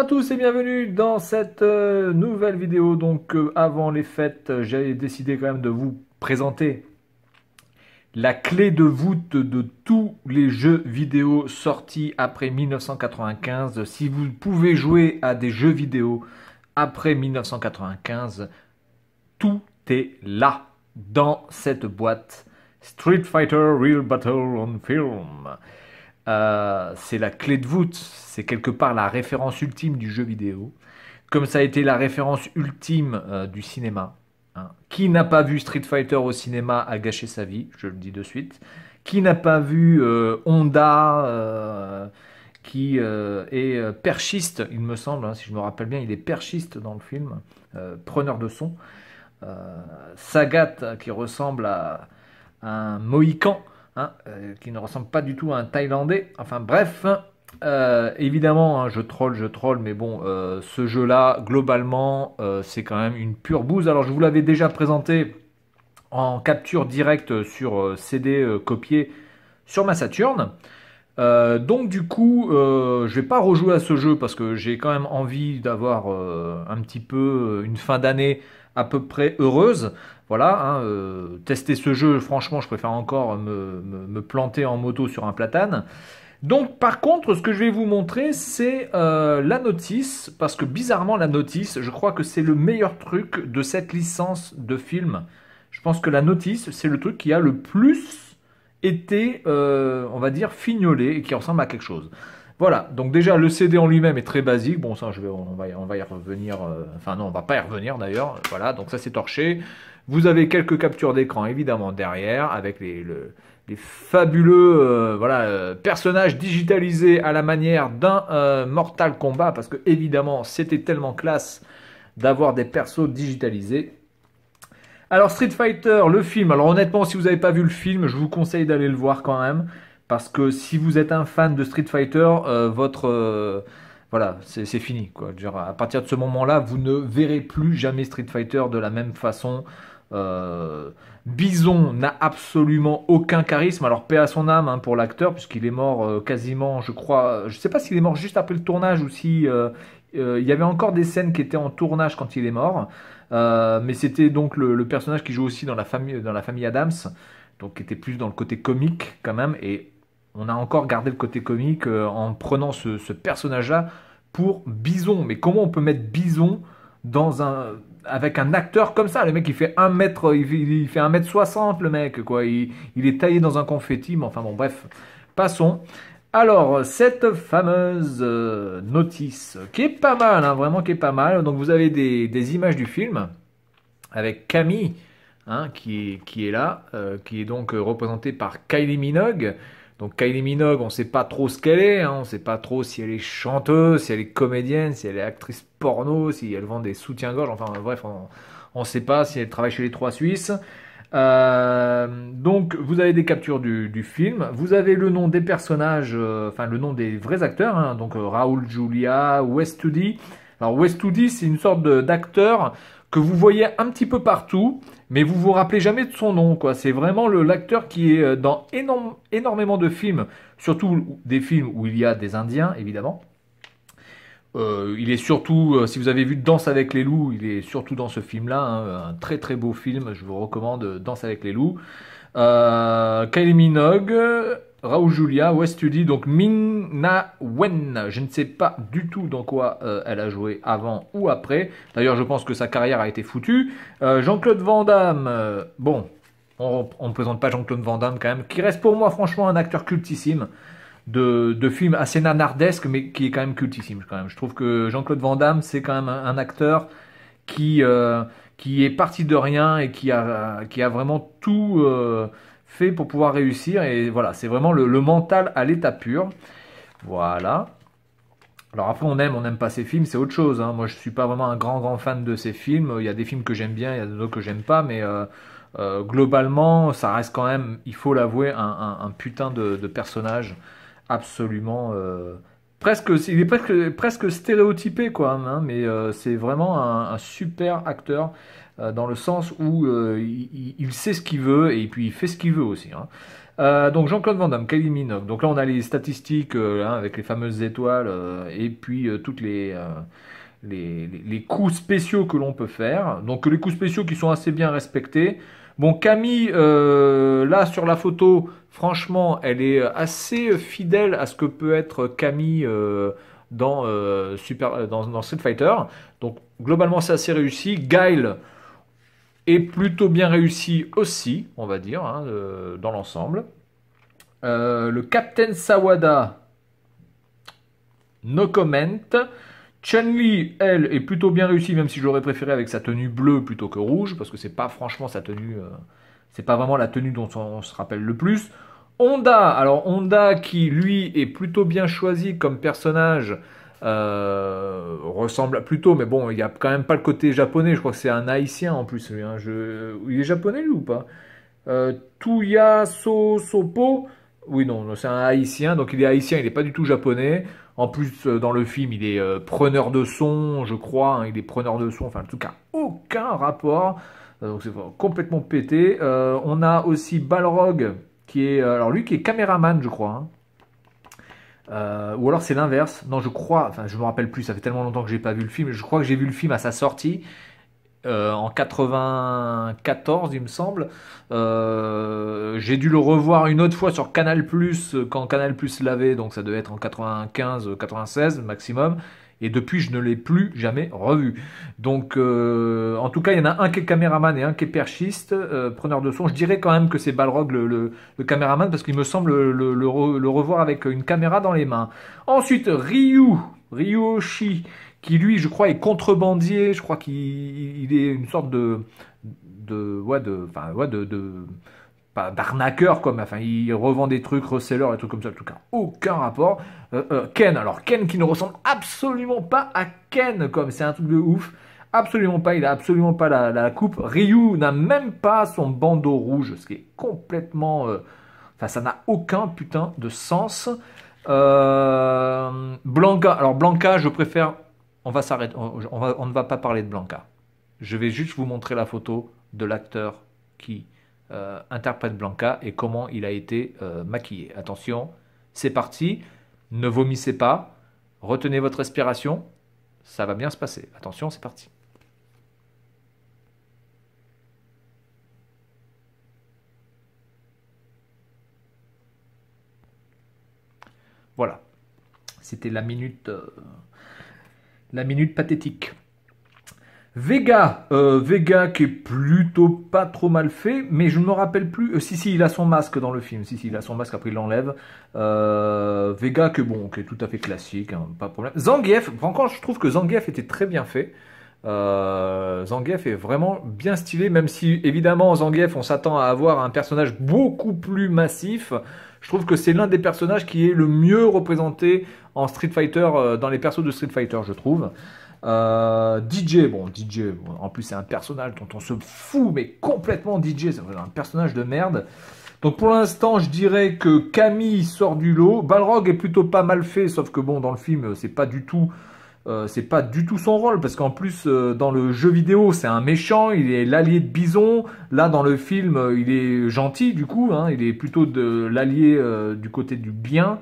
à tous et bienvenue dans cette euh, nouvelle vidéo. Donc euh, avant les fêtes, j'ai décidé quand même de vous présenter la clé de voûte de tous les jeux vidéo sortis après 1995. Si vous pouvez jouer à des jeux vidéo après 1995, tout est là dans cette boîte. Street Fighter Real Battle on Film. Euh, c'est la clé de voûte, c'est quelque part la référence ultime du jeu vidéo, comme ça a été la référence ultime euh, du cinéma. Hein. Qui n'a pas vu Street Fighter au cinéma a gâché sa vie, je le dis de suite. Qui n'a pas vu euh, Honda qui est perchiste, il me semble, hein, si je me rappelle bien, il est perchiste dans le film, preneur de son. Sagat qui ressemble à un Mohican Hein, euh, qui ne ressemble pas du tout à un Thaïlandais. Enfin bref, euh, évidemment, hein, je troll, je troll, mais bon, euh, ce jeu-là, globalement, c'est quand même une pure bouse. Alors je vous l'avais déjà présenté en capture directe sur CD copié sur ma Saturne. donc du coup, je je vais pas rejouer à ce jeu parce que j'ai quand même envie d'avoir un petit peu une fin d'année à peu près heureuse. Voilà, hein, euh, tester ce jeu, franchement, je préfère encore me, planter en moto sur un platane. Donc, par contre, ce que je vais vous montrer, c'est euh, la notice, parce que bizarrement, la notice, je crois que c'est le meilleur truc de cette licence de film. Je pense que la notice, c'est le truc qui a le plus été, euh, on va dire, fignolé et qui ressemble à quelque chose. Voilà, donc déjà le CD en lui-même est très basique. Bon, ça, je vais, on, va, on va y revenir. enfin, non, on va pas y revenir d'ailleurs. Voilà, donc ça c'est torché. Vous avez quelques captures d'écran évidemment derrière avec les, fabuleux euh, voilà, euh, personnages digitalisés à la manière d'un euh, Mortal Kombat parce que évidemment c'était tellement classe d'avoir des persos digitalisés. Alors Street Fighter, le film. Alors honnêtement, si vous n'avez pas vu le film, je vous conseille d'aller le voir quand même parce que si vous êtes un fan de Street Fighter, votre voilà, c'est fini. Quoi. à partir de ce moment-là, vous ne verrez plus jamais Street Fighter de la même façon. Euh, Bison n'a absolument aucun charisme. Alors paix à son âme hein, pour l'acteur, puisqu'il est mort euh, quasiment, je crois, je ne sais pas s'il est mort juste après le tournage ou si euh, il y avait encore des scènes qui étaient en tournage quand il est mort. mais c'était donc le, personnage qui joue aussi dans la famille, dans la famille Adams, donc qui était plus dans le côté comique quand même. Et on a encore gardé le côté comique en prenant ce personnage-là pour Bison. Mais comment on peut mettre Bison dans un avec un acteur comme ça. Le mec, il fait 1 mètre, il fait un mètre 60, le mec, quoi. Il, est taillé dans un confetti, mais enfin bon, bref. Passons. Alors, cette fameuse euh, notice, qui est pas mal, hein, vraiment qui est pas mal. Donc, vous avez des, images du film avec Camille, hein, qui, est, là, euh, qui est donc représentée par Kylie Minogue. Donc Kylie Minogue, on ne sait pas trop ce qu'elle est, hein. on ne sait pas trop si elle est chanteuse, si elle est comédienne, si elle est actrice porno, si elle vend des soutiens-gorge, enfin bref, on ne sait pas si elle travaille chez les Trois Suisses. Euh, donc vous avez des captures du, film, vous avez le nom des personnages, euh, enfin le nom des vrais acteurs, hein. donc euh, Raoul Julia, Westwoody. Alors Toody, c'est une sorte d'acteur que vous voyez un petit peu partout, mais vous vous rappelez jamais de son nom, quoi. C'est vraiment l'acteur qui est euh, dans énormément de films, surtout des films où il y a des Indiens, évidemment. Euh, il est surtout, euh, si vous avez vu Danse avec les loups, il est surtout dans ce film-là, hein, un très très beau film, je vous recommande Danse avec les loups. Euh, Kylie Minogue, Raoul Julia, dis donc Ming Wen. Je ne sais pas du tout dans quoi euh, elle a joué avant ou après. D'ailleurs, je pense que sa carrière a été foutue. Euh, Jean-Claude Van Damme, euh, bon, on ne présente pas Jean-Claude Van Damme quand même, qui reste pour moi franchement un acteur cultissime. De, films assez nanardesques, mais qui est quand même cultissime quand même. Je trouve que Jean-Claude Van Damme, c'est quand même un, un acteur qui, qui est parti de rien et qui a, qui a vraiment tout fait pour pouvoir réussir. Et voilà, c'est vraiment le, mental à l'état pur. Voilà. Alors après, on aime, on n'aime pas ces films, c'est autre chose. Hein. Moi, je suis pas vraiment un grand, grand fan de ces films. Il y a des films que j'aime bien, il y a d'autres que j'aime pas, mais euh, euh, globalement, ça reste quand même, il faut l'avouer, un, putain de, personnages personnage absolument euh, presque, il est presque, presque stéréotypé, quoi, hein, hein, mais euh, c'est vraiment un, super acteur euh, dans le sens où euh, il, sait ce qu'il veut et puis il fait ce qu'il veut aussi. Hein. donc Jean-Claude Van Damme, Kylie Minogue. Donc là on a les statistiques avec les fameuses étoiles et puis toutes les, les, les, les coups spéciaux que l'on peut faire. Donc les coups spéciaux qui sont assez bien respectés. Bon, Camille, euh, là sur la photo, franchement, elle est assez fidèle à ce que peut être Camille euh, dans, euh, Super, dans, Street Fighter. Donc, globalement, c'est assez réussi. Guile est plutôt bien réussi aussi, on va dire, hein, dans l'ensemble. le Captain Sawada, no comment. Chen-Li, elle, est plutôt bien réussie, même si j'aurais préféré avec sa tenue bleue plutôt que rouge, parce que c'est pas franchement sa tenue, euh, c'est pas vraiment la tenue dont on, se rappelle le plus. Honda, alors Honda qui lui est plutôt bien choisi comme personnage, euh, ressemble ressemble plutôt, mais bon, il n'y a quand même pas le côté japonais, je crois que c'est un haïtien en plus lui. Hein. Il est japonais lui ou pas euh, Tuya sopo. Oui, non, c'est un haïtien, donc il est haïtien, il n'est pas du tout japonais. En plus, euh, dans le film, il est euh, preneur de son, je crois, hein, il est preneur de son, enfin, en tout cas, aucun rapport. Euh, donc c'est complètement pété. on a aussi Balrog, qui est, alors lui qui est caméraman, je crois. Hein. ou alors c'est l'inverse. Non, je crois, enfin je me rappelle plus, ça fait tellement longtemps que j'ai pas vu le film. Je crois que j'ai vu le film à sa sortie euh, en 94, il me semble. Euh, j'ai dû le revoir une autre fois sur Canal Plus euh, quand Canal Plus l'avait, donc ça devait être en 95, 96 maximum. Et depuis, je ne l'ai plus jamais revu. Donc, en tout cas, il y en a un qui est caméraman et un qui est perchiste, preneur de son. Je dirais quand même que c'est Balrog le, caméraman, parce qu'il me semble le, revoir avec une caméra dans les mains. Ensuite, Ryu, Ryoshi, qui lui, je crois, est contrebandier, je crois qu'il est une sorte de... de ouais, de... Enfin, de, de pas d'arnaqueur comme enfin il revend des trucs reseller et tout comme ça en tout cas aucun rapport euh, euh, Ken alors Ken qui ne ressemble absolument pas à Ken comme c'est un truc de ouf absolument pas il a absolument pas la, coupe Ryu n'a même pas son bandeau rouge ce qui est complètement euh, enfin ça n'a aucun putain de sens Blanca alors Blanca je préfère on va s'arrêter, on, ne va pas parler de Blanca. Je vais juste vous montrer la photo de l'acteur qui euh, interprète Blanca et comment il a été euh, maquillé. Attention, c'est parti. Ne vomissez pas. Retenez votre respiration. Ça va bien se passer. Attention, c'est parti. Voilà. C'était la minute. Euh, la minute pathétique. Vega, euh, Vega qui est plutôt pas trop mal fait, mais je ne me rappelle plus. Euh, si si, il a son masque dans le film. Si si, il a son masque après il l'enlève. Euh, Vega que bon, qui est tout à fait classique, hein, pas de problème. Zangief, Franchement, je trouve que Zangief était très bien fait. Zangief est vraiment bien stylé, même si évidemment Zangief on s'attend à avoir un personnage beaucoup plus massif. Je trouve que c'est l'un des personnages qui est le mieux représenté en Street Fighter, euh, dans les persos de Street Fighter, je trouve. Euh, DJ, bon, DJ, en plus c'est un personnage dont on se fout, mais complètement DJ, c'est un personnage de merde. Donc pour l'instant, je dirais que Camille sort du lot. Balrog est plutôt pas mal fait, sauf que bon, dans le film, c'est pas du tout euh, c'est pas du tout son rôle parce qu'en plus euh, dans le jeu vidéo c'est un méchant, il est l'allié de Bison. Là dans le film euh, il est gentil du coup, hein, il est plutôt de l'allié du côté du bien.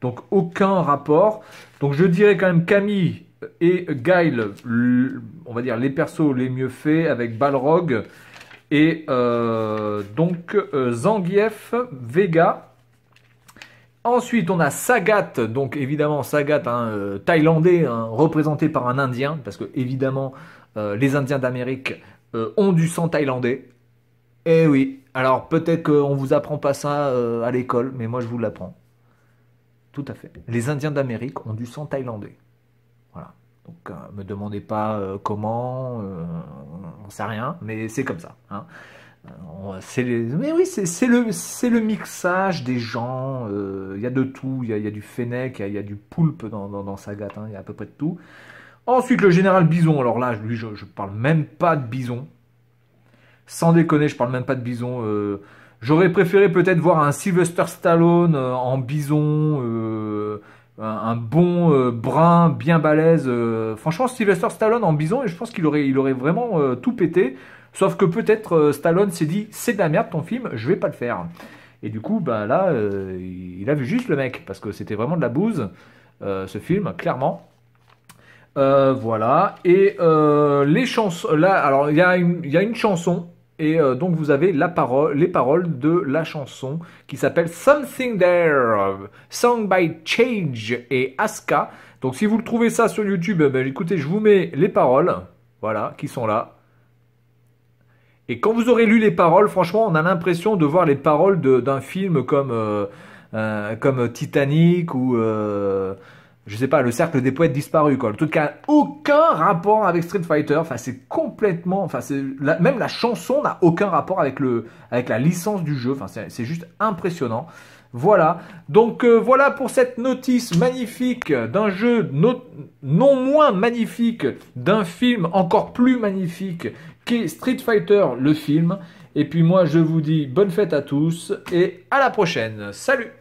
Donc aucun rapport. Donc je dirais quand même Camille et Gail, on va dire les persos les mieux faits avec Balrog et donc Zangief, Vega Ensuite, on a Sagat, donc évidemment Sagat, un euh, thaïlandais, hein, représenté par un Indien, parce que évidemment euh, les Indiens d'Amérique euh, ont du sang thaïlandais. Eh oui, alors peut-être qu'on vous apprend pas ça à l'école, mais moi je vous l'apprends. Tout à fait. Les Indiens d'Amérique ont du sang thaïlandais. Voilà. Donc ne me demandez pas comment, on ne sait rien, mais c'est comme ça. Hein. Euh, c'est Mais oui, c'est le, le mixage des gens. Euh, il y a de tout. Il y, a du fennec, il y, a du poulpe dans, dans, sa gâte. Hein, il y a à peu près de tout. Ensuite, le général Bison. Alors là, lui, je, ne parle même pas de Bison. Sans déconner, je parle même pas de Bison. Euh, j'aurais préféré peut-être voir un Sylvester Stallone en Bison. Un, bon brun, bien balèze. franchement, Sylvester Stallone en bison, et je pense qu'il aurait vraiment tout pété. Sauf que peut-être euh, Stallone s'est dit c'est de la merde ton film, je vais pas le faire. Et du coup, bah là, euh, il a vu juste le mec, parce que c'était vraiment de la bouse, euh, ce film, clairement. voilà. Et les chansons. Là, alors, il y, y, a une chanson. Et donc, vous avez la parole, les paroles de la chanson qui s'appelle Something There, song by Change et Aska. Donc, si vous le trouvez ça sur YouTube, eh ben, écoutez, je vous mets les paroles, voilà, qui sont là. Et quand vous aurez lu les paroles, franchement, on a l'impression de voir les paroles d'un film comme, euh, euh, comme Titanic ou, je euh, je sais pas, Le Cercle des Poètes disparu. quoi. Le truc aucun rapport avec Street Fighter. Enfin, c'est complètement. Enfin, même la chanson n'a aucun rapport avec, le, avec la licence du jeu. Enfin, c'est juste impressionnant. Voilà. Donc voilà pour cette notice magnifique d'un jeu non moins magnifique, d'un film encore plus magnifique est Street Fighter, le film. Et puis moi, je vous dis bonne fête à tous et à la prochaine. Salut